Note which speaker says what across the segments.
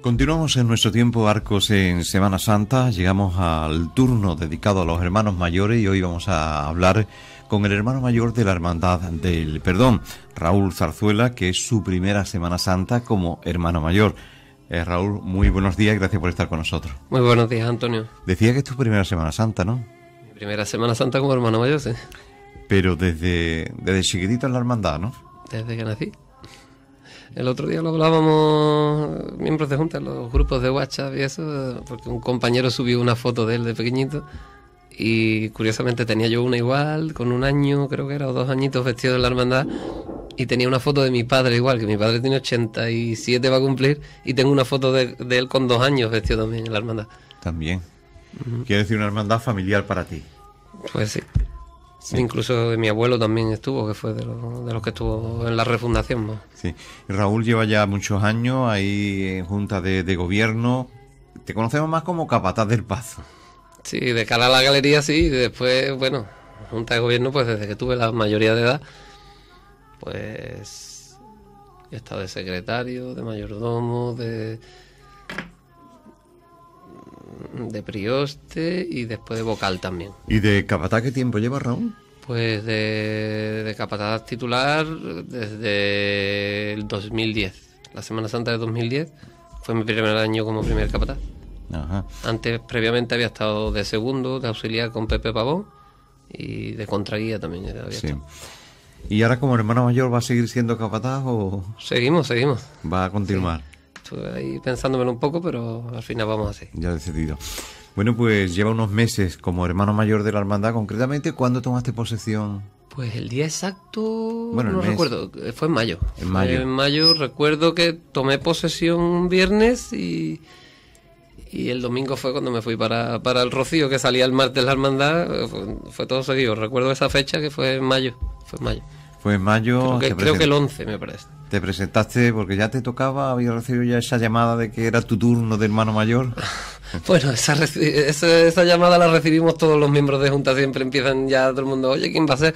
Speaker 1: Continuamos en nuestro tiempo Arcos en Semana Santa, llegamos al turno dedicado a los hermanos mayores y hoy vamos a hablar con el hermano mayor de la Hermandad del Perdón, Raúl Zarzuela, que es su primera Semana Santa como hermano mayor. Eh, Raúl, muy buenos días, gracias por estar con nosotros.
Speaker 2: Muy buenos días, Antonio.
Speaker 1: Decía que es tu primera Semana Santa, ¿no?
Speaker 2: Mi primera Semana Santa como hermano mayor, sí.
Speaker 1: Pero desde, desde chiquitito en la hermandad, ¿no?
Speaker 2: Desde que nací. El otro día lo hablábamos miembros de junta, los grupos de WhatsApp y eso, porque un compañero subió una foto de él de pequeñito y curiosamente tenía yo una igual, con un año creo que era, o dos añitos vestido en la hermandad y tenía una foto de mi padre igual, que mi padre tiene 87, va a cumplir, y tengo una foto de, él con dos años vestido también en la hermandad.
Speaker 1: También. Quiere decir una hermandad familiar para ti. Pues sí.
Speaker 2: Incluso de mi abuelo también estuvo, que fue de, los que estuvo en la refundación.
Speaker 1: Sí. Raúl lleva ya muchos años ahí en junta de, gobierno. Te conocemos más como capataz del Pazo.
Speaker 2: Sí, de cara a la galería sí, y después, bueno, junta de gobierno, pues desde que tuve la mayoría de edad, pues he estado de secretario, de mayordomo, de de Prioste y después de vocal también.
Speaker 1: ¿Y de capataz qué tiempo lleva Raúl?
Speaker 2: Pues de, de capataz titular desde el 2010. La Semana Santa de 2010 fue mi primer año como primer capataz. Antes, previamente, había estado de segundo, de auxiliar con Pepe Pavón y de contraguía también.
Speaker 1: ¿Y ahora como hermano mayor va a seguir siendo capataz o...?
Speaker 2: Seguimos, seguimos. Va a continuar ahí pensándomelo un poco, pero al final vamos así.
Speaker 1: Ya decidido. Bueno, pues lleva unos meses como hermano mayor de la hermandad. Concretamente, ¿cuándo tomaste posesión?
Speaker 2: Pues el día exacto, bueno, no recuerdo, eh, fue en mayo. En mayo. en mayo recuerdo que tomé posesión un viernes y, el domingo fue cuando me fui para, el Rocío, que salía el de la hermandad, eh, fue, todo seguido. Recuerdo esa fecha que fue en mayo. Fue en mayo.
Speaker 1: Fue mayo. Creo que, creo que el 11, me parece te presentaste porque ya te tocaba, había recibido ya
Speaker 2: esa llamada de que
Speaker 1: era tu turno de hermano mayor.
Speaker 2: Bueno, esa, llamada la recibimos todos los miembros de Junta, siempre empiezan ya todo el mundo, oye, ¿quién va a ser?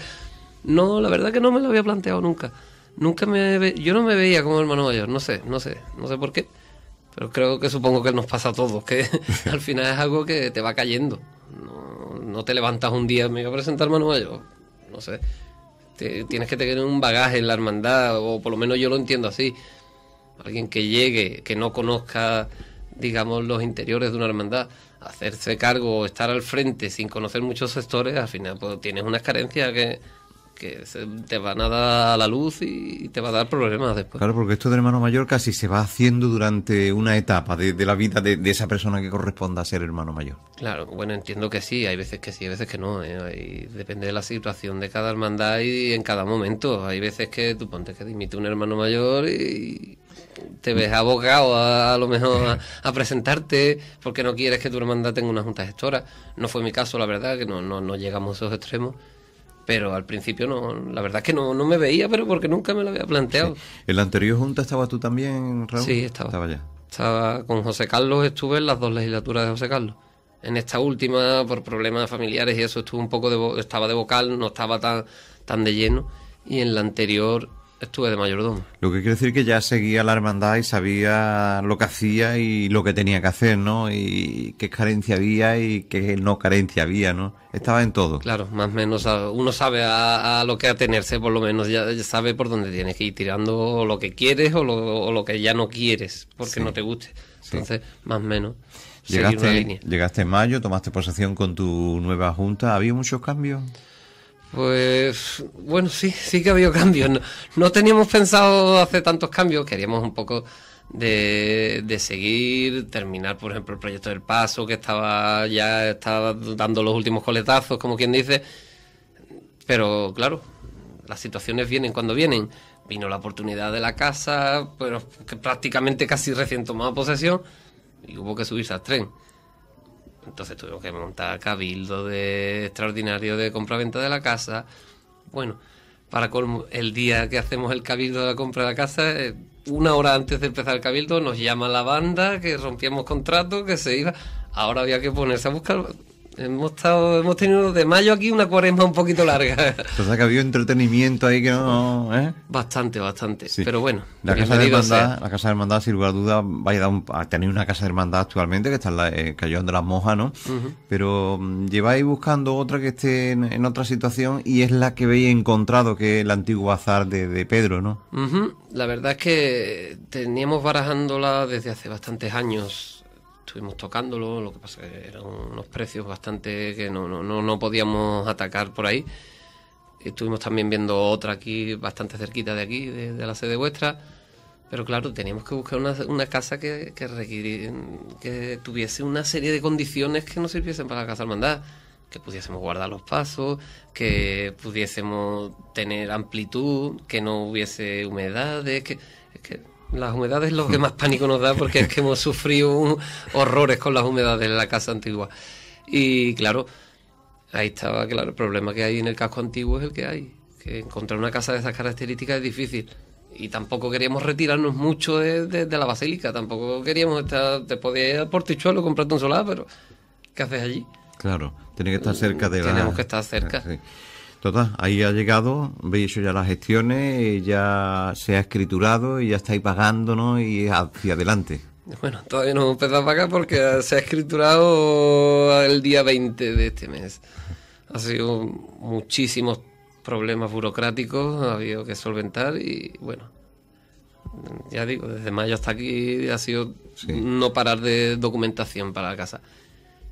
Speaker 2: No, la verdad que no me lo había planteado nunca. Nunca me yo no me veía como hermano mayor, no sé, no sé, no sé por qué. Pero creo que supongo que nos pasa a todos, que al final es algo que te va cayendo. No, no te levantas un día, me voy a presentar hermano mayor. No sé, tienes que tener un bagaje en la hermandad, o por lo menos yo lo entiendo así. Alguien que llegue, que no conozca, digamos, los interiores de una hermandad, hacerse cargo o estar al frente sin conocer muchos sectores, al final pues, tienes unas carencias que que se te van a dar la luz y te va a dar problemas después.
Speaker 1: Claro, porque esto del hermano mayor casi se va haciendo durante una etapa de, la vida de, esa persona que corresponda a ser hermano mayor.
Speaker 2: Claro, bueno, entiendo que sí, hay veces que sí, hay veces que no, ¿eh? depende de la situación de cada hermandad y en cada momento. Hay veces que tú ponte que dimite un hermano mayor y te ves abogado a, lo mejor a, presentarte porque no quieres que tu hermandad tenga una junta gestora. No fue mi caso, la verdad, que no, no, no llegamos a esos extremos pero al principio no, la verdad es que no, no me veía, pero porque nunca me lo había planteado.
Speaker 1: ¿En la anterior junta estabas tú también, Raúl? Sí, estaba. Estaba ya.
Speaker 2: Estaba con José Carlos, estuve en las dos legislaturas de José Carlos. En esta última, por problemas familiares y eso, estuve un poco de, estaba de vocal, no estaba tan, tan de lleno. Y en la anterior estuve de mayordomo.
Speaker 1: Lo que quiere decir que ya seguía la hermandad y sabía lo que hacía y lo que tenía que hacer, ¿no? Y qué carencia había y qué no carencia había, ¿no? Estaba en todo.
Speaker 2: Claro, más o menos uno sabe a, lo que atenerse, por lo menos ya, sabe por dónde tienes que ir tirando lo que quieres o lo, que ya no quieres porque no te guste. Entonces, más o menos. Llegaste,
Speaker 1: llegaste en mayo, tomaste posesión con tu nueva junta. ¿Había muchos cambios?
Speaker 2: Pues bueno, sí, sí que ha habido cambios. No, teníamos pensado hacer tantos cambios, queríamos un poco de, seguir, terminar, por ejemplo, el proyecto del paso, que estaba ya estaba dando los últimos coletazos, como quien dice. Pero claro, las situaciones vienen cuando vienen. Vino la oportunidad de la casa, pero que prácticamente casi recién tomaba posesión y hubo que subirse al tren. Entonces tuvimos que montar cabildo de extraordinario de compraventa de la casa. Bueno, para colmo, el día que hacemos el cabildo de la compra de la casa, eh, una hora antes de empezar el cabildo, nos llama la banda, que rompíamos contrato, que se iba. Ahora había que ponerse a buscar Hemos, estado, hemos tenido de mayo aquí una cuaresma un poquito larga.
Speaker 1: O sea que ha habido entretenimiento ahí que no. ¿eh?
Speaker 2: Bastante, bastante. Pero bueno. La casa, de
Speaker 1: hermandad, sin lugar a dudas, a, tener una casa de Hermandad actualmente, que está en la eh, de las Mojas, ¿no? Pero mm, lleváis buscando otra que esté en, otra situación y es la que habéis encontrado, que es el antiguo azar de, Pedro, ¿no?
Speaker 2: La verdad es que teníamos barajándola desde hace bastantes años estuvimos tocándolo, lo que pasa que eran unos precios bastante que no, no, podíamos atacar por ahí. Estuvimos también viendo otra aquí, bastante cerquita de aquí, de, la sede vuestra. Pero claro, teníamos que buscar una, casa que, que, que tuviese una serie de condiciones que nos sirviesen para la casa hermandad. Que pudiésemos guardar los pasos, que pudiésemos tener amplitud, que no hubiese humedades, que, que las humedades es lo que más pánico nos da porque es que hemos sufrido horrores con las humedades en la casa antigua. Y claro, ahí estaba, claro, el problema que hay en el casco antiguo es el que hay. Que encontrar una casa de esas características es difícil. Y tampoco queríamos retirarnos mucho de, la basílica, tampoco queríamos estar, te podías ir al portichuelo, comprarte un solar, pero ¿qué haces allí?
Speaker 1: Claro, tiene que estar cerca de la... Tenemos que estar cerca. Ah, Total, ahí ha llegado, veis eso ya las gestiones, ya se ha escriturado y ya estáis pagando, Y hacia adelante.
Speaker 2: Bueno, todavía no hemos empezado a pagar porque se ha escriturado el día 20 de este mes. Ha sido muchísimos problemas burocráticos, ha habido que solventar y bueno, ya digo, desde mayo hasta aquí ha sido no parar de documentación para la casa.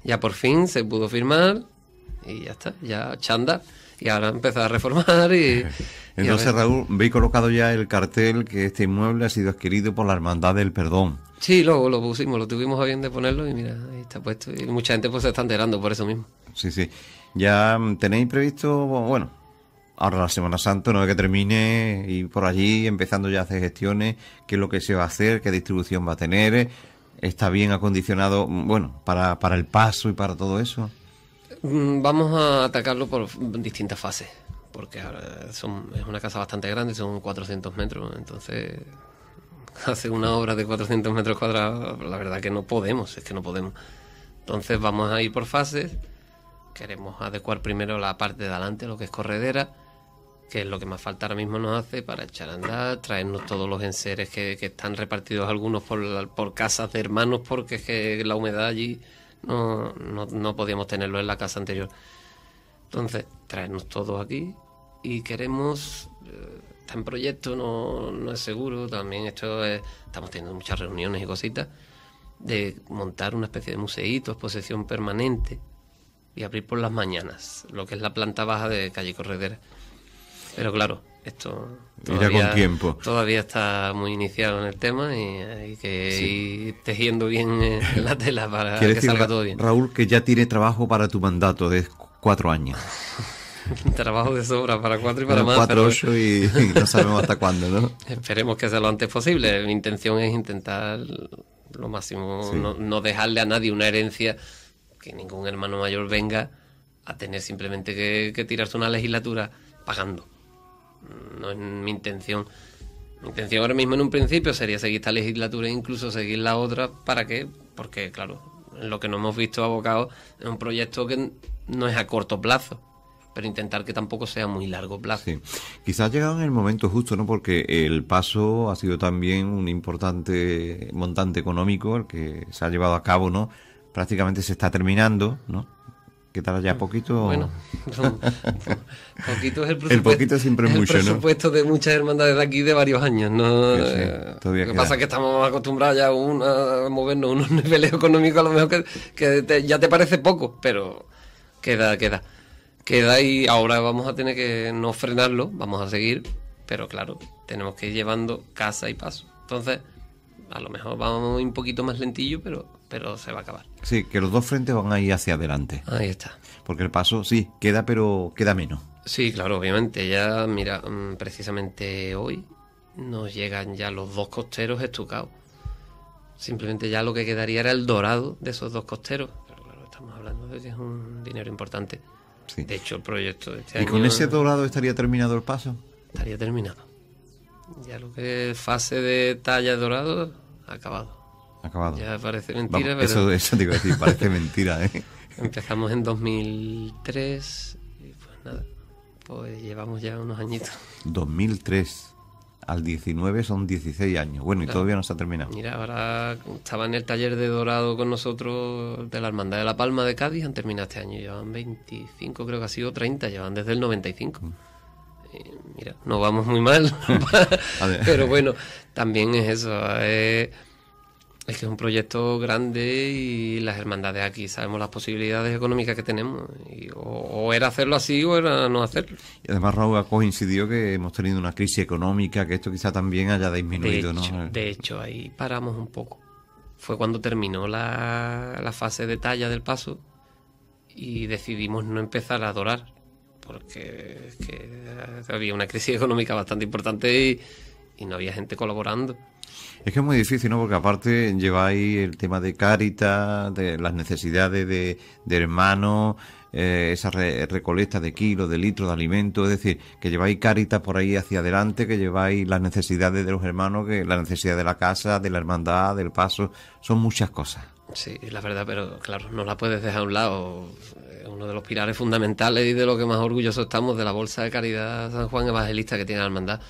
Speaker 2: Ya por fin se pudo firmar y ya está, ya chanda y ahora empezar a reformar y... Entonces, Raúl,
Speaker 1: veis colocado ya el cartel que este inmueble ha sido adquirido por la Hermandad del Perdón.
Speaker 2: Sí, luego lo pusimos, lo tuvimos a bien de ponerlo y mira, ahí está puesto. Y mucha gente pues se está enterando por eso mismo.
Speaker 1: Sí, sí. Ya mm, tenéis previsto, bueno, ahora la Semana Santa, no que termine, y por allí empezando ya a hacer gestiones, qué es lo que se va a hacer, qué distribución va a tener, está bien acondicionado, mm, bueno, para el paso y para todo eso.
Speaker 2: Mm, vamos a atacarlo por distintas fases, porque es una casa bastante grande, son 400 metros, entonces hacer una obra de 400 metros cuadrados, la verdad que no podemos, es que no podemos. Entonces vamos a ir por fases, queremos adecuar primero la parte de adelante, lo que es corredera, que es lo que más falta ahora mismo nos hace para echar a andar, traernos todos los enseres que, están repartidos algunos por, por casas de hermanos, porque es que la humedad allí no, no, no podíamos tenerlo en la casa anterior. Entonces, traernos todos aquí y queremos... Eh, está en proyecto, no, no es seguro, también esto estamos teniendo muchas reuniones y cositas, de montar una especie de museito, exposición permanente y abrir por las mañanas, lo que es la planta baja de Calle Corredera. Pero claro, esto todavía, con tiempo. Todavía está muy iniciado en el tema y hay que ir tejiendo bien eh, la tela para que salga todo bien.
Speaker 1: Raúl, que ya tiene trabajo para tu mandato de cuatro años.
Speaker 2: trabajo de sobra para cuatro y para, más. Cuatro, ocho y, no sabemos hasta cuándo, ¿no? Esperemos que sea lo antes posible. Mi intención es intentar lo máximo, no, dejarle a nadie una herencia que ningún hermano mayor venga a tener simplemente que tirarse una legislatura pagando no es mi intención. Mi intención ahora mismo en un principio sería seguir esta legislatura e incluso seguir la otra. ¿Para qué? Porque, claro, lo que no hemos visto abocado es un proyecto que no es a corto plazo pero intentar que tampoco sea muy largo plazo. Sí.
Speaker 1: Quizás ha llegado en el momento justo, ¿no? Porque el paso ha sido también un importante montante económico, el que se ha llevado a cabo, ¿no? Prácticamente se está terminando, ¿no? ¿Qué tal? ya poquito. Bueno,
Speaker 2: poquito es el presupuesto. El poquito siempre es el presupuesto de muchas hermandades de aquí de varios años, ¿no? Eh, lo que pasa es que estamos acostumbrados ya a, movernos unos niveles económicos a lo mejor que, ya te parece poco, pero queda, queda. Queda y ahora vamos a tener que no frenarlo, vamos a seguir, pero claro, tenemos que ir llevando casa y paso. Entonces, a lo mejor vamos un poquito más lentillo, pero pero se va a acabar.
Speaker 1: Sí, que los dos frentes van a ir hacia adelante. Ahí está. Porque el paso, sí, queda, pero queda menos.
Speaker 2: Sí, claro, obviamente. Ya, mira, mm, precisamente hoy nos llegan ya los dos costeros estucados. Simplemente ya lo que quedaría era el dorado de esos dos costeros. Pero claro, estamos hablando de que es un dinero importante. Sí. De hecho, el proyecto de este año... ¿Y con ese
Speaker 1: dorado estaría terminado el paso? Estaría
Speaker 2: terminado. Ya lo que es fase de talla dorado, acabado acabado. Ya parece mentira, pero... Eso, eso te iba a decir, parece mentira, ¿eh? Empezamos en 2003 y pues nada, pues llevamos ya unos añitos.
Speaker 1: 2003 al 19 son 16 años. Bueno, y todavía no se ha terminado.
Speaker 2: Mira, ahora estaba en el taller de Dorado con nosotros de la Hermandad de la Palma de Cádiz, han terminado este año, llevan 25, creo que ha sido 30, llevan desde el 95. Mm. mira, no vamos muy mal, pero bueno, también es eso. Es que es un proyecto grande y las hermandades aquí sabemos las posibilidades económicas que tenemos. o, era hacerlo así o era no hacerlo.
Speaker 1: Y además Raúl coincidió que hemos tenido una crisis económica, que esto quizá también haya disminuido, de hecho,
Speaker 2: De hecho, ahí paramos un poco. Fue cuando terminó la, fase de talla del paso y decidimos no empezar a adorar. porque había una crisis económica bastante importante y no había gente colaborando.
Speaker 1: Es que es muy difícil, ¿no? Porque aparte lleváis el tema de Caritas, de las necesidades de, de hermanos, eh, esa recolecta de kilos, de litros de alimentos, es decir, que lleváis Caritas por ahí hacia adelante, que lleváis las necesidades de los hermanos, que la necesidad de la casa, de la hermandad, del paso, son muchas cosas.
Speaker 2: Sí, la verdad, pero claro, no la puedes dejar a un lado. Uno de los pilares fundamentales y de lo que más orgullosos estamos de la Bolsa de Caridad San Juan Evangelista que tiene la hermandad.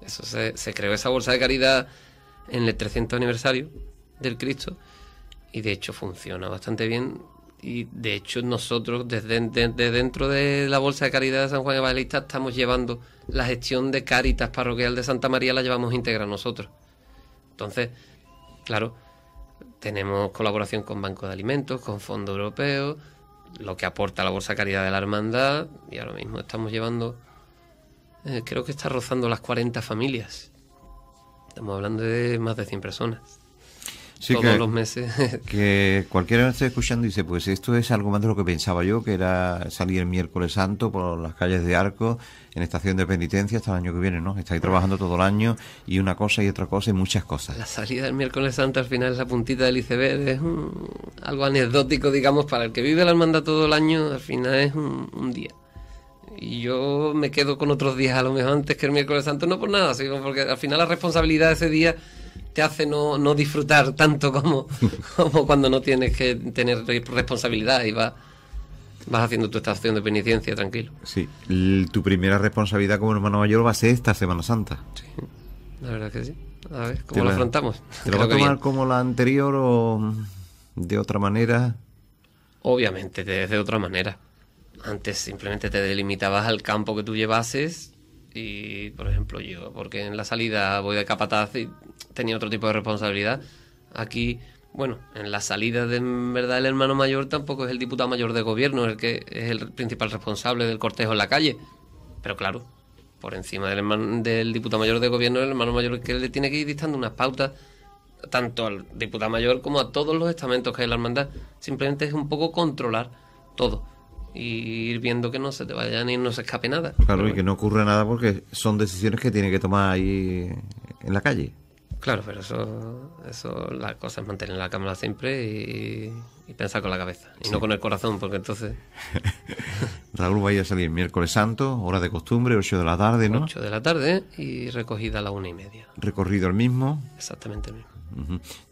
Speaker 2: Eso se creó esa Bolsa de Caridad en el 300 aniversario del Cristo y de hecho funciona bastante bien y de hecho nosotros desde, dentro de la Bolsa de Caridad de San Juan Evangelista estamos llevando la gestión de Caritas Parroquial de Santa María la llevamos íntegra nosotros. Entonces, claro, tenemos colaboración con Banco de Alimentos, con Fondo Europeo, lo que aporta la Bolsa de Caridad de la Hermandad y ahora mismo estamos llevando, eh, creo que está rozando las 40 familias Estamos hablando de más de 100 personas. Todos los meses.
Speaker 1: que cualquiera que esté escuchando dice, pues esto es algo más de lo que pensaba yo, que era salir el miércoles santo por las calles de Arco, en estación de penitencia hasta el año que viene, ¿no? Estáis trabajando todo el año y una cosa y otra cosa y muchas cosas.
Speaker 2: La salida del miércoles santo al final es la puntita del iceberg, es algo anecdótico, digamos, para el que vive la hermandad todo el año, al final es un día. Y yo me quedo con otros días, a lo mejor antes que el miércoles santo, no por nada, sino porque al final la responsabilidad de ese día te hace no, disfrutar tanto como, como cuando no tienes que tener responsabilidad y vas, vas haciendo tu estación de penitencia tranquilo.
Speaker 1: Sí, tu primera responsabilidad como hermano mayor va a ser esta Semana Santa. Sí,
Speaker 2: la verdad que sí. A ver, ¿cómo lo afrontamos? ¿Te lo vas a tomar como la
Speaker 1: anterior o de otra manera?
Speaker 2: Obviamente, de, de otra manera. Antes simplemente te delimitabas al campo que tú llevases y, por ejemplo, yo, porque en la salida voy de capataz y tenía otro tipo de responsabilidad. Aquí, bueno, en la salida de verdad el hermano mayor tampoco es el diputado mayor de gobierno el que es el principal responsable del cortejo en la calle. Pero claro, por encima del, del diputado mayor de gobierno, el hermano mayor que le tiene que ir dictando unas pautas tanto al diputado mayor como a todos los estamentos que es la hermandad. Simplemente es un poco controlar todo y ir viendo que no se te vayan y no se escape nada.
Speaker 1: Claro, y que no ocurre nada porque son decisiones que tiene que tomar ahí en la calle.
Speaker 2: Claro, pero eso, eso la cosa es mantener la cámara siempre y, pensar con la cabeza y no con el corazón, porque entonces.
Speaker 1: Raúl va a salir miércoles santo, hora de costumbre, 8 de la tarde, ¿no? 8
Speaker 2: de la tarde y recogida a la una y media.
Speaker 1: ¿Recorrido el mismo?
Speaker 2: Exactamente el mismo.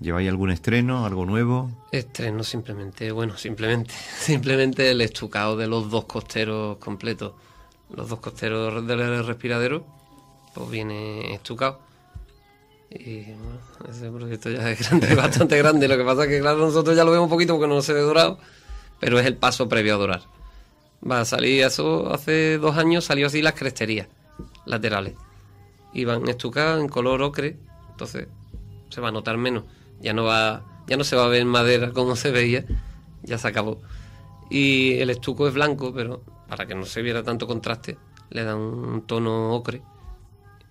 Speaker 1: ¿Lleváis algún estreno, algo nuevo?
Speaker 2: Estreno simplemente, bueno, simplemente, simplemente el estucado de los dos costeros completos. Los dos costeros del respiradero, pues viene estucado y ese proyecto ya es bastante grande. Lo que pasa es que, claro, nosotros ya lo vemos un poquito porque no se ve dorado, pero es el paso previo a dorar. Va a salir eso, hace dos años salió así las cresterías laterales. Y van estucadas en color ocre, entonces se va a notar menos. Ya no va, ya no se va a ver madera como se veía, ya se acabó. Y el estuco es blanco, pero para que no se viera tanto contraste, le da un tono ocre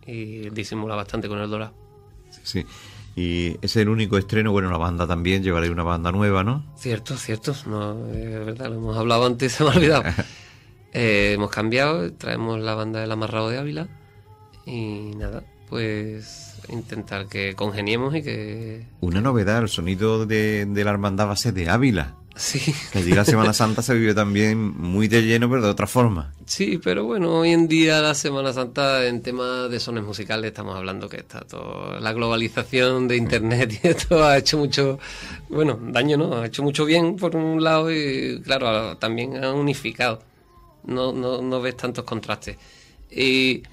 Speaker 2: y disimula bastante con el dorado
Speaker 1: sí. Y es el único estreno, bueno, la banda también, llevaré una banda nueva, ¿no?
Speaker 2: Cierto, cierto, no, es verdad, lo hemos hablado antes, se me ha olvidado. Eh, hemos cambiado, traemos la banda del amarrado de Ávila y nada, pues intentar que congeniemos y que...
Speaker 1: Una novedad, el sonido de, de la hermandad va a ser de Ávila. Sí. Que de la Semana Santa se vive también muy de lleno, pero de otra forma.
Speaker 2: Sí, pero bueno, hoy en día la Semana Santa en temas de sones musicales estamos hablando que está todo... La globalización de Internet y esto ha hecho mucho, bueno, daño no, ha hecho mucho bien por un lado y claro, también ha unificado. No, no, no ves tantos contrastes. Y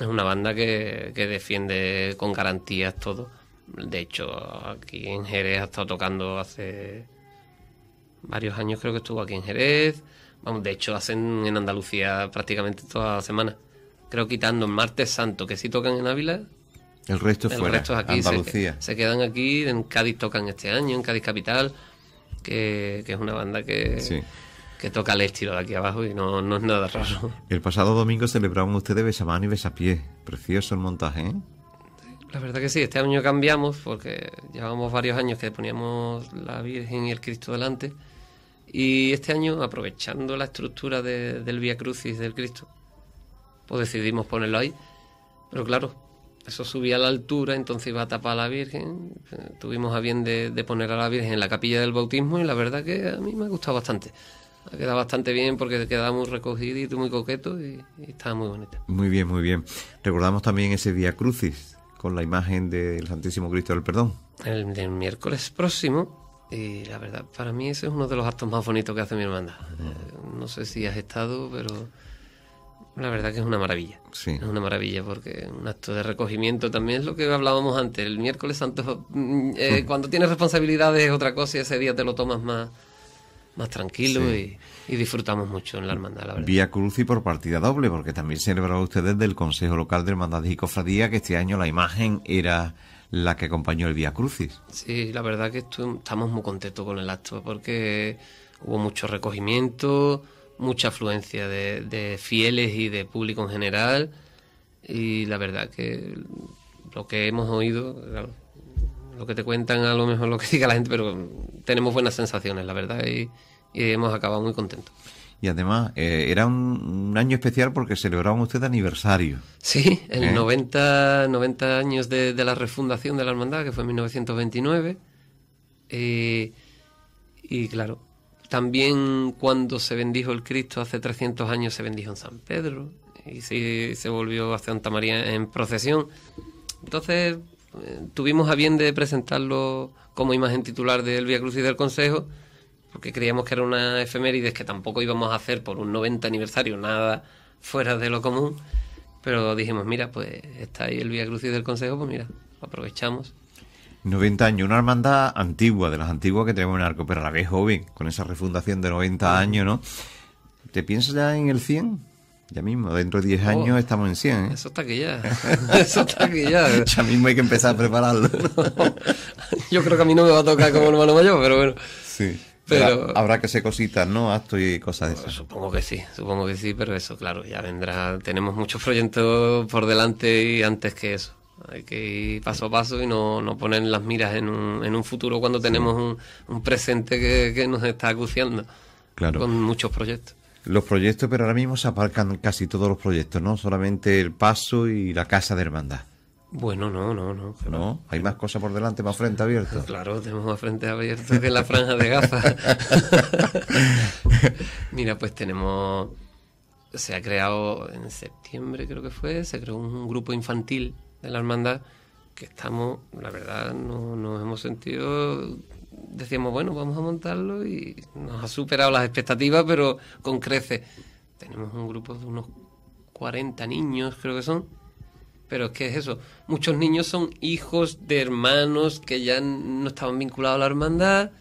Speaker 2: es una banda que, que defiende con garantías todo. De hecho, aquí en Jerez ha estado tocando hace varios años creo que estuvo aquí en Jerez. Vamos, de hecho hacen en Andalucía prácticamente toda la semana. Creo quitando el martes santo, que sí tocan en Ávila. El resto el fuera, resto es aquí, Andalucía. Se, quedan aquí, en Cádiz tocan este año, en Cádiz Capital, que, es una banda que... que toca el estilo de aquí abajo y no, es nada raro.
Speaker 1: El pasado domingo celebraban ustedes Besamano y Besapié. Precioso el montaje, ¿eh?
Speaker 2: La verdad que sí, este año cambiamos porque llevamos varios años que poníamos la Virgen y el Cristo delante y este año, aprovechando la estructura del Via Crucis del Cristo, pues decidimos ponerlo ahí. Pero claro, eso subía a la altura, entonces iba a tapar a la Virgen. Eh, tuvimos a bien de, poner a la Virgen en la capilla del bautismo y la verdad que a mí me ha gustado bastante. Ha quedado bastante bien porque quedaba muy y muy coqueto y, estaba muy bonita.
Speaker 1: Muy bien, muy bien. Recordamos también ese Via Crucis con la imagen del Santísimo Cristo del Perdón.
Speaker 2: El miércoles próximo y la verdad, para mí ese es uno de los actos más bonitos que hace mi hermandad. Mm. no sé si has estado, pero la verdad que es una maravilla. Sí. Es una maravilla porque un acto de recogimiento también es lo que hablábamos antes. El miércoles santo, mm, eh, mm. cuando tienes responsabilidades es otra cosa y ese día te lo tomas más, más tranquilo y, disfrutamos mucho en la hermandad, la verdad. Vía
Speaker 1: Cruz y por partida doble, porque también celebraba ustedes del Consejo Local de Hermandad y Cofradía que este año la imagen era la que acompañó el Vía Crucis.
Speaker 2: Sí, la verdad que estamos muy contentos con el acto porque hubo mucho recogimiento, mucha afluencia de, fieles y de público en general y la verdad que lo que hemos oído, lo que te cuentan a lo mejor lo que diga la gente, pero tenemos buenas sensaciones, la verdad, y hemos acabado muy contentos. Y
Speaker 1: además, eh, era un, año especial porque celebraban ustedes aniversario. Sí, el los
Speaker 2: ¿Eh? 90, años de, la refundación de la hermandad, que fue en 1929. Eh, y claro, también cuando se bendijo el Cristo hace 300 años se bendijo en San Pedro y se, se volvió a Santa María en procesión. Entonces, tuvimos a bien de presentarlo como imagen titular del Vía Cruz y del Consejo porque creíamos que era una efeméride, que tampoco íbamos a hacer por un 90 aniversario, nada fuera de lo común. Pero dijimos, mira, pues está ahí el Vía Crucis del Consejo, pues mira, aprovechamos.
Speaker 1: 90 años, una hermandad antigua, de las antiguas que tenemos en Arco, pero a la vez joven, con esa refundación de 90 años, ¿no? ¿Te piensas ya en el 100? Ya mismo, dentro de 10 años estamos en 100. ¿eh? Eso está que ya. Eso está que ya. ya mismo hay que empezar a prepararlo. yo creo que a mí no me va a tocar como hermano
Speaker 2: mayor, pero bueno. Sí habrá que
Speaker 1: hacer cositas, ¿no? Actos y cosas de esas. Supongo
Speaker 2: que sí, supongo que sí, pero eso, claro, ya vendrá. Tenemos muchos proyectos por delante y antes que eso. Hay que ir paso a paso y no, no poner las miras en un, en un futuro cuando tenemos un, presente que, que nos está acuciando. Claro. Con muchos proyectos.
Speaker 1: Los proyectos, pero ahora mismo se aparcan casi todos los proyectos, ¿no? Solamente el paso y la casa de hermandad. Bueno, no, no, no. No, hay más cosas por delante, más frente abierto.
Speaker 2: Claro, tenemos más frente abierto que la franja de gafas. Mira, pues tenemos. Se ha creado en septiembre, creo que fue, se creó un grupo infantil de la hermandad que estamos, la verdad, no, nos hemos sentido. Decíamos, bueno, vamos a montarlo y nos ha superado las expectativas, pero con crece Tenemos un grupo de unos 40 niños, creo que son pero ¿qué es eso? Muchos niños son hijos de hermanos que ya no estaban vinculados a la hermandad.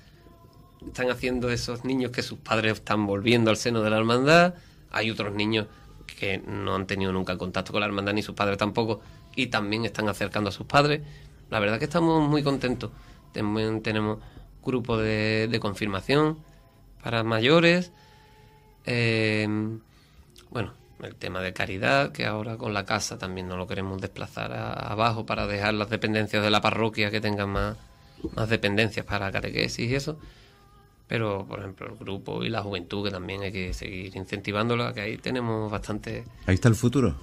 Speaker 2: Están haciendo esos niños que sus padres están volviendo al seno de la hermandad. Hay otros niños que no han tenido nunca contacto con la hermandad ni sus padres tampoco y también están acercando a sus padres. La verdad que estamos muy contentos. También tenemos grupo de, confirmación para mayores. Eh, bueno, el tema de caridad, que ahora con la casa también no lo queremos desplazar abajo para dejar las dependencias de la parroquia que tengan más, más dependencias para catequesis y eso. Pero, por ejemplo, el grupo y la juventud, que también hay que seguir incentivándola, que ahí tenemos bastante... Ahí está el futuro.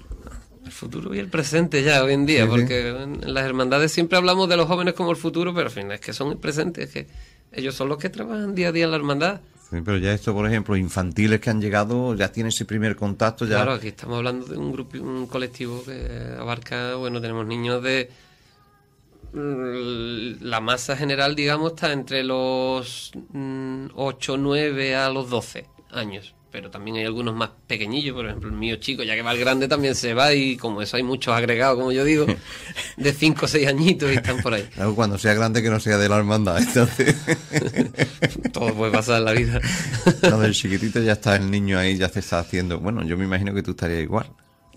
Speaker 2: El futuro y el presente ya, hoy en día, porque en las hermandades siempre hablamos de los jóvenes como el futuro, pero al final es que son el presente, es que ellos son los que trabajan día a día en la hermandad
Speaker 1: pero ya esto, por ejemplo, infantiles que han llegado, ya tienen ese primer contacto. Ya... Claro, aquí
Speaker 2: estamos hablando de un grupo, un colectivo que abarca, bueno, tenemos niños de mm, la masa general, digamos, está entre los 8, mm, 9 a los 12 años pero también hay algunos más pequeñillos, por ejemplo, el mío chico, ya que va el grande también se va y como eso hay muchos agregados, como yo digo, de 5 o 6 añitos y están por ahí.
Speaker 1: cuando sea grande que no sea de la hermandad,
Speaker 2: entonces... Todo puede pasar en la vida.
Speaker 1: ...cuando el chiquitito ya está el niño ahí, ya se está haciendo... Bueno, yo me imagino que tú estarías igual.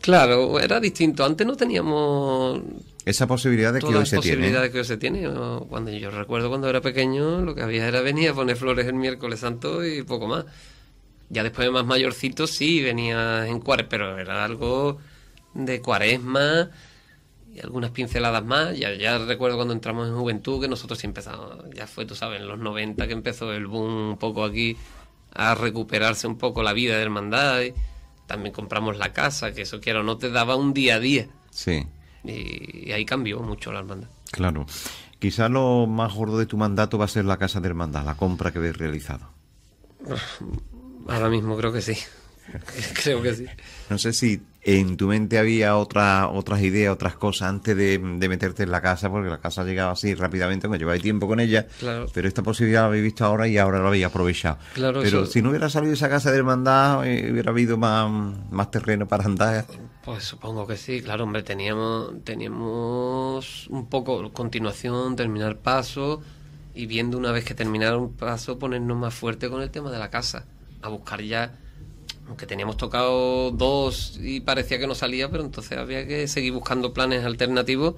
Speaker 2: Claro, era distinto. Antes no teníamos
Speaker 1: esa posibilidad de que hoy se tiene.
Speaker 2: que hoy se tiene. Cuando yo recuerdo cuando era pequeño, lo que había era venir a poner flores el miércoles santo y poco más. Ya después de más mayorcito sí venía en cuaresma, pero era algo de cuaresma y algunas pinceladas más. Ya, recuerdo cuando entramos en juventud que nosotros sí empezamos, ya fue, tú sabes, en los 90 que empezó el boom un poco aquí a recuperarse un poco la vida de hermandad. también compramos la casa, que eso quiero, no te daba un día a día. Sí. Y, ahí cambió mucho la hermandad.
Speaker 1: Claro. Quizá lo más gordo de tu mandato va a ser la casa de hermandad, la compra que habéis realizado.
Speaker 2: Ahora mismo creo que sí. creo que sí.
Speaker 1: No sé si en tu mente había otra, otras ideas, otras cosas antes de, meterte en la casa, porque la casa llegaba así rápidamente, me llevaba tiempo con ella. Claro. Pero esta posibilidad la habéis visto ahora y ahora la habéis aprovechado. Claro, pero si no hubiera salido esa casa de hermandad, eh, hubiera habido más, más terreno para andar.
Speaker 2: Pues supongo que sí, claro, hombre, teníamos, teníamos un poco continuación, terminar paso y viendo una vez que terminara un paso ponernos más fuerte con el tema de la casa a buscar ya aunque teníamos tocado dos y parecía que no salía, pero entonces había que seguir buscando planes alternativos,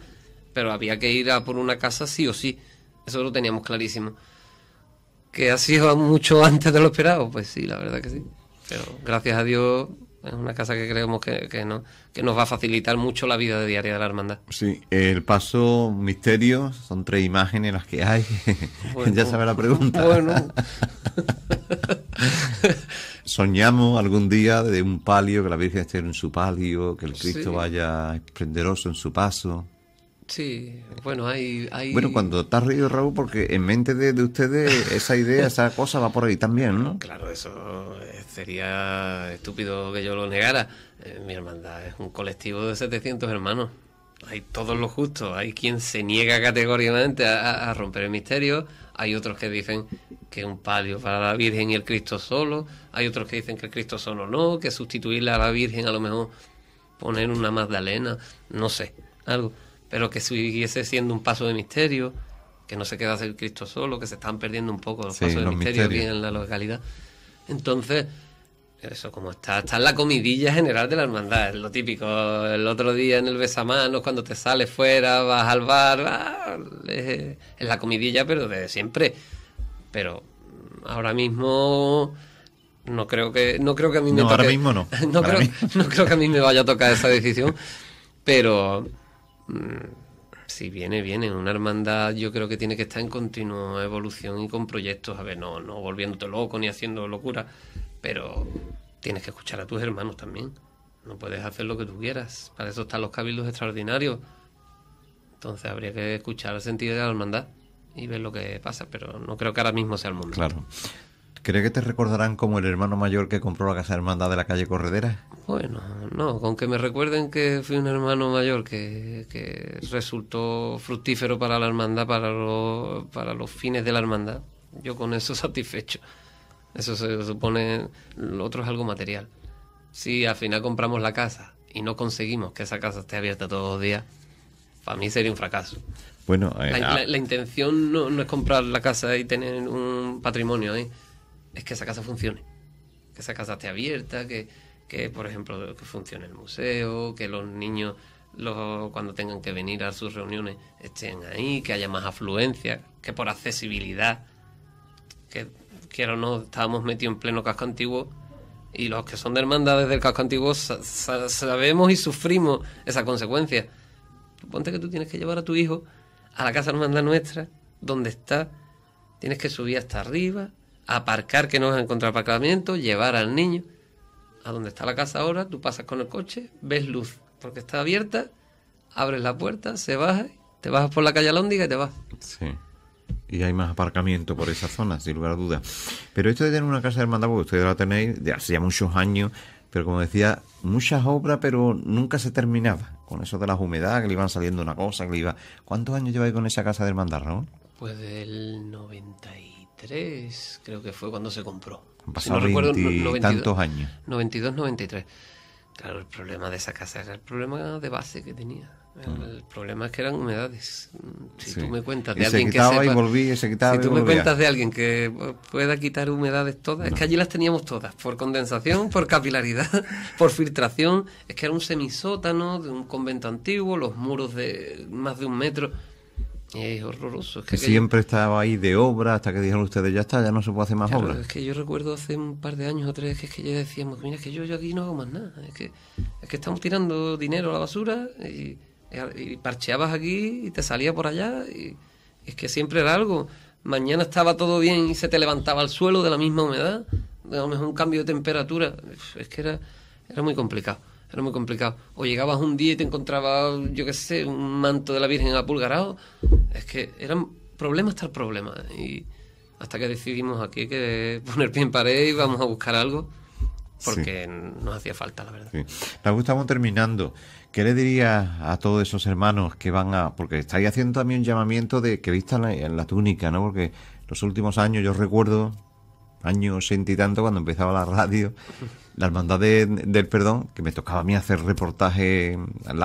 Speaker 2: pero había que ir a por una casa sí o sí. Eso lo teníamos clarísimo. ¿Que ha sido mucho antes de lo esperado? Pues sí, la verdad que sí. Pero gracias a Dios es una casa que creemos que, no, nos va a facilitar mucho la vida diaria de la hermandad.
Speaker 1: Sí, el paso misterio, son tres imágenes las que hay. ya sabe la pregunta. Bueno. Soñamos algún día de un palio, que la Virgen esté en su palio, que el Cristo vaya esplendoroso en su paso.
Speaker 2: Sí, bueno, hay, Bueno,
Speaker 1: cuando está reído, Raúl, porque en mente de, de ustedes esa idea, esa cosa va por ahí también, ¿no?
Speaker 2: Claro, eso sería estúpido que yo lo negara. Eh, mi hermandad es un colectivo de 700 hermanos. Hay todos los justos. Hay quien se niega categóricamente a, romper el misterio. Hay otros que dicen que un palio para la Virgen y el Cristo solo. Hay otros que dicen que el Cristo solo no, que sustituirle a la Virgen a lo mejor poner una Magdalena. No sé, algo. Pero que siguiese siendo un paso de misterio. Que no se quedase el Cristo solo, que se están perdiendo un poco los pasos de misterio aquí en la localidad. Entonces, eso, como está, está en la comidilla general de la hermandad, es lo típico. El otro día en el besamanos, cuando te sales fuera, vas al bar, ah, es, la comidilla, pero de siempre. Pero mm, ahora mismo no creo que no creo que a mí no, ahora mismo no. no creo, que a mí me vaya a tocar esa decisión, pero mm, si viene, viene. Una hermandad yo creo que tiene que estar en continua evolución y con proyectos. A ver, no, no volviéndote loco ni haciendo locura, pero tienes que escuchar a tus hermanos también. No puedes hacer lo que tú quieras. Para eso están los cabildos extraordinarios. Entonces habría que escuchar el sentido de la hermandad y ver lo que pasa, pero no creo que ahora mismo sea el mundo. Claro.
Speaker 1: ¿Cree que te recordarán como el hermano mayor que compró la casa hermandad de la calle Corredera?
Speaker 2: Bueno, no, con que me recuerden que fui un hermano mayor que, resultó fructífero para la hermandad, para, para los fines de la hermandad, yo con eso satisfecho. Eso se supone, lo otro es algo material. Si al final compramos la casa y no conseguimos que esa casa esté abierta todos los días, para mí sería un fracaso.
Speaker 1: Bueno, la, eh, ah.
Speaker 2: intención no, es comprar la casa y tener un patrimonio ahí es que esa casa funcione. Que esa casa esté abierta, que, por ejemplo, que funcione el museo, que los niños los, cuando tengan que venir a sus reuniones estén ahí, que haya más afluencia, que por accesibilidad, que quiero no, estábamos metidos en pleno casco antiguo y los que son de hermandades del casco antiguo sabemos y sufrimos esa consecuencia. Ponte que tú tienes que llevar a tu hijo a la casa hermandad nuestra, donde está, tienes que subir hasta arriba, aparcar que no a encontrar aparcamiento llevar al niño a donde está la casa ahora, tú pasas con el coche, ves luz, porque está abierta, abres la puerta, se baja, te bajas por la calle Alóndiga y te vas.
Speaker 1: Sí. Y hay más aparcamiento por esa zona, sin lugar a dudas. Pero esto de tener una casa de hermandad, porque ustedes la tenéis de hace muchos años, pero como decía, muchas obras, pero nunca se terminaba. Con eso de la humedad, que le iban saliendo una cosa, que le iba... ¿Cuántos años lleváis con esa casa de hermandad, Raúl?
Speaker 2: Pues del 90 creo que fue cuando se compró. no recuerdo, tantos años. 92, 93. Claro, el problema de esa casa era el problema de base que tenía. El mm. problema es que eran humedades. Si tú me cuentas de alguien que sepa, y si tú me cuentas de alguien que pueda quitar humedades todas, es que allí las teníamos todas, por condensación, por capilaridad, por filtración, es que era un semisótano de un convento antiguo, los muros de más de un metro. Es horroroso. que, siempre
Speaker 1: estaba ahí de obra hasta que dijeron ustedes, ya está, ya no se puede hacer más obra. Es
Speaker 2: que yo recuerdo hace un par de años o tres que, ya decíamos, mira, que yo, aquí no hago más nada. Es que, que estamos tirando dinero a la basura y, parcheabas aquí y te salía por allá. Y es que siempre era algo. Mañana estaba todo bien y se te levantaba al suelo de la misma humedad. A lo mejor un cambio de temperatura. Es que era, era muy complicado era muy complicado. O llegabas un día y te encontrabas, yo qué sé, un manto de la Virgen apulgarado. Es que eran problemas el problema. Y hasta que decidimos aquí que poner pie en pared y vamos a buscar algo, porque nos hacía falta, la verdad.
Speaker 1: Sí. estamos terminando. ¿Qué le dirías a todos esos hermanos que van a...? Porque estáis haciendo también un llamamiento de que vistan la, la túnica, ¿no? Porque los últimos años, yo recuerdo, años sentí tanto, cuando empezaba la radio, la hermandad del perdón, que me tocaba a mí hacer reportaje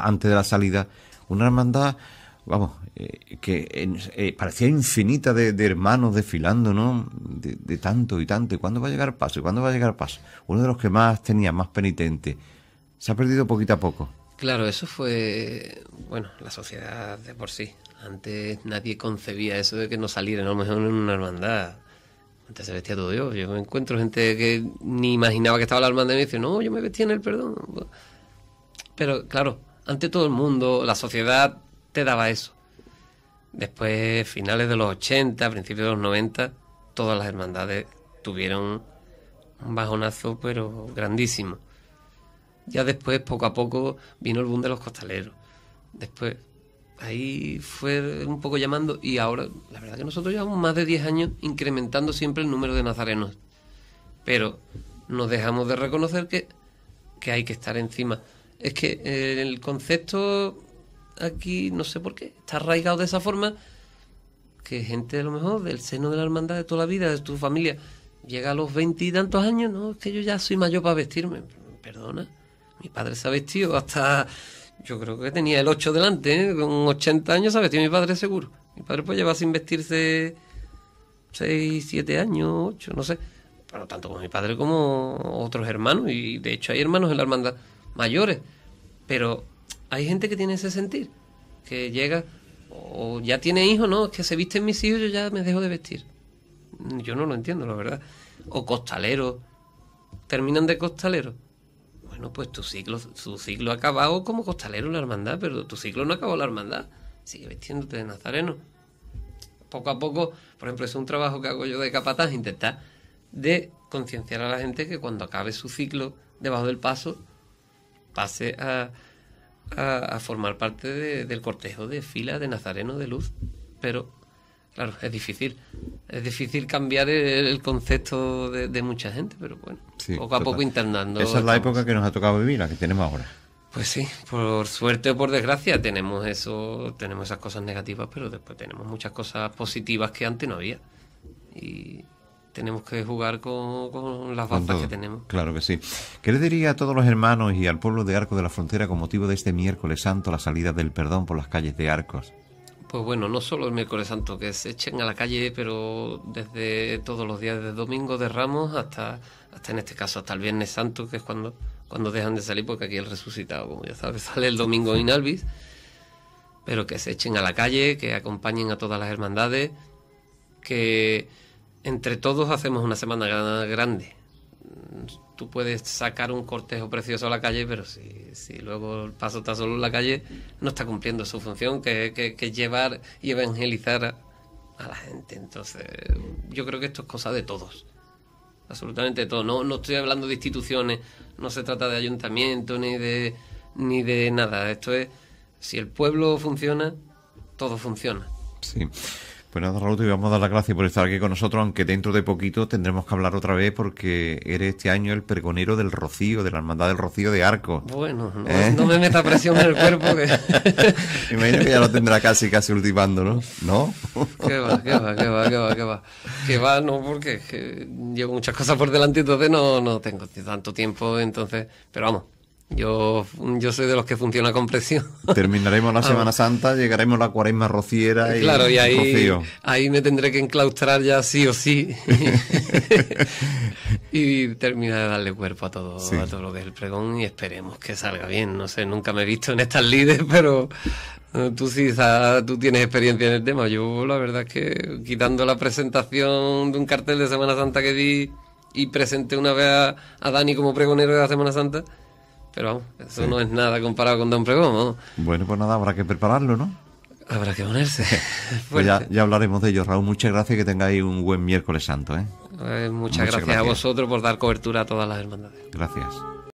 Speaker 1: antes de la salida, una hermandad, vamos, eh, que eh, parecía infinita de, hermanos desfilando, ¿no? De, tanto y tanto. ¿Y cuándo va a llegar paso? ¿Y cuándo va a llegar paso? Uno de los que más tenía, más penitente. Se ha perdido poquito a poco.
Speaker 2: Claro, eso fue, bueno, la sociedad de por sí. Antes nadie concebía eso de que no saliera, a lo mejor en una hermandad. Antes se vestía todo yo. Yo encuentro gente que ni imaginaba que estaba la hermandad y me dice, no, yo me vestía en el perdón. Pero claro, ante todo el mundo, la sociedad te daba eso. Después, finales de los 80, principios de los 90, todas las hermandades tuvieron un bajonazo, pero grandísimo. Ya después, poco a poco, vino el boom de los costaleros. Después, ahí fue un poco llamando y ahora la verdad que nosotros llevamos más de 10 años incrementando siempre el número de nazarenos. Pero nos dejamos de reconocer que, que hay que estar encima. Es que eh, el concepto aquí, no sé por qué, está arraigado de esa forma que gente a lo mejor del seno de la hermandad de toda la vida, de tu familia, llega a los veintitantos años, no, es que yo ya soy mayor para vestirme. Perdona, mi padre se ha vestido hasta yo creo que tenía el 8 delante, ¿eh? con 80 años sabes tiene mi padre seguro. Mi padre pues lleva sin vestirse 6, 7 años, 8, no sé. Pero tanto con mi padre como otros hermanos, y de hecho hay hermanos en la hermandad mayores. Pero hay gente que tiene ese sentir, que llega, o ya tiene hijos, no, es que se visten mis hijos, yo ya me dejo de vestir. Yo no lo entiendo, la verdad. O costaleros, terminan de costaleros bueno, pues tu ciclo, su ciclo ha acabado como costalero en la hermandad, pero tu ciclo no acabó la hermandad. Sigue vestiéndote de nazareno. Poco a poco, por ejemplo, es un trabajo que hago yo de capataz, intentar de concienciar a la gente que cuando acabe su ciclo debajo del paso, pase a, a, formar parte del cortejo de fila de nazareno de luz, pero Claro, es difícil. Es difícil cambiar el concepto de, mucha gente, pero bueno, poco a poco internando. Esa es la
Speaker 1: época que nos ha tocado vivir, la que tenemos ahora.
Speaker 2: Pues sí, por suerte o por desgracia tenemos eso, tenemos esas cosas negativas, pero después tenemos muchas cosas positivas que antes no había. Y tenemos que jugar con, con las bazas que tenemos.
Speaker 1: Claro que sí. ¿Qué le diría a todos los hermanos y al pueblo de Arcos de la Frontera con motivo de este miércoles santo, la salida del perdón por las calles de Arcos?
Speaker 2: Pues bueno, no solo el miércoles santo, que se echen a la calle, pero desde todos los días, de domingo de Ramos hasta, hasta en este caso, hasta el viernes santo, que es cuando, cuando dejan de salir, porque aquí el resucitado, como ya sabes, sale el domingo en albis. Pero que se echen a la calle, que acompañen a todas las hermandades, que entre todos hacemos una semana grande tú puedes sacar un cortejo precioso a la calle, pero si, si luego el paso está solo en la calle, no está cumpliendo su función, que es llevar y evangelizar a, la gente. Entonces, yo creo que esto es cosa de todos, absolutamente de todos. No, no estoy hablando de instituciones, no se trata de ayuntamiento ni de, ni de nada. Esto es, si el pueblo funciona, todo funciona.
Speaker 1: Sí. Bueno, pues Raúl, te vamos a dar las gracias por estar aquí con nosotros, aunque dentro de poquito tendremos que hablar otra vez porque eres este año el pergonero del Rocío, de la Hermandad del Rocío de Arco. Bueno, no, ¿Eh? me meta presión en el cuerpo. Que... me imagino que ya lo tendrá casi, casi ultimando, ¿no? ¿No?
Speaker 2: qué va, qué va, qué va, qué va, qué va. Que va, no, porque llevo muchas cosas por delante, entonces no, no tengo tanto tiempo, entonces... Pero vamos, yo, yo soy de los que funciona con presión.
Speaker 1: Terminaremos la ah. Semana Santa, llegaremos a la cuaresma rociera y, claro, y ahí,
Speaker 2: me tendré que enclaustrar ya sí o sí. y terminar de darle cuerpo a todo, a todo lo que es el pregón y esperemos que salga bien. No sé, nunca me he visto en estas líderes pero eh, tú sí, tú tienes experiencia en el tema. Yo la verdad es que quitando la presentación de un cartel de Semana Santa que di y presenté una vez a Dani como pregonero de la Semana Santa pero vamos, eso no es nada comparado con Don Pregón. ¿no?
Speaker 1: Bueno, pues nada, habrá que prepararlo, ¿no? Habrá que ponerse. pues ya, hablaremos de ello, Raúl. Muchas gracias que tengáis un buen miércoles santo. ¿eh?
Speaker 2: eh muchas, gracias, a vosotros por dar cobertura a todas las hermandades.
Speaker 1: Gracias.